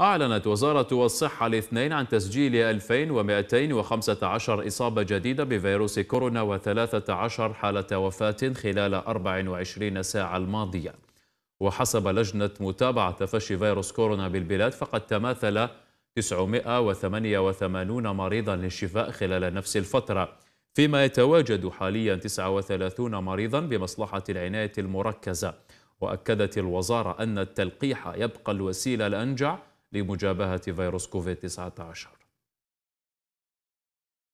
أعلنت وزارة الصحة الاثنين عن تسجيل 2215 إصابة جديدة بفيروس كورونا و13 حالة وفاة خلال 24 ساعة الماضية وحسب لجنة متابعة تفشي فيروس كورونا بالبلاد فقد تماثل 988 مريضا للشفاء خلال نفس الفترة فيما يتواجد حاليا 39 مريضا بمصلحة العناية المركزة وأكدت الوزارة أن التلقيح يبقى الوسيلة الأنجع لمجابهة فيروس كوفيد-19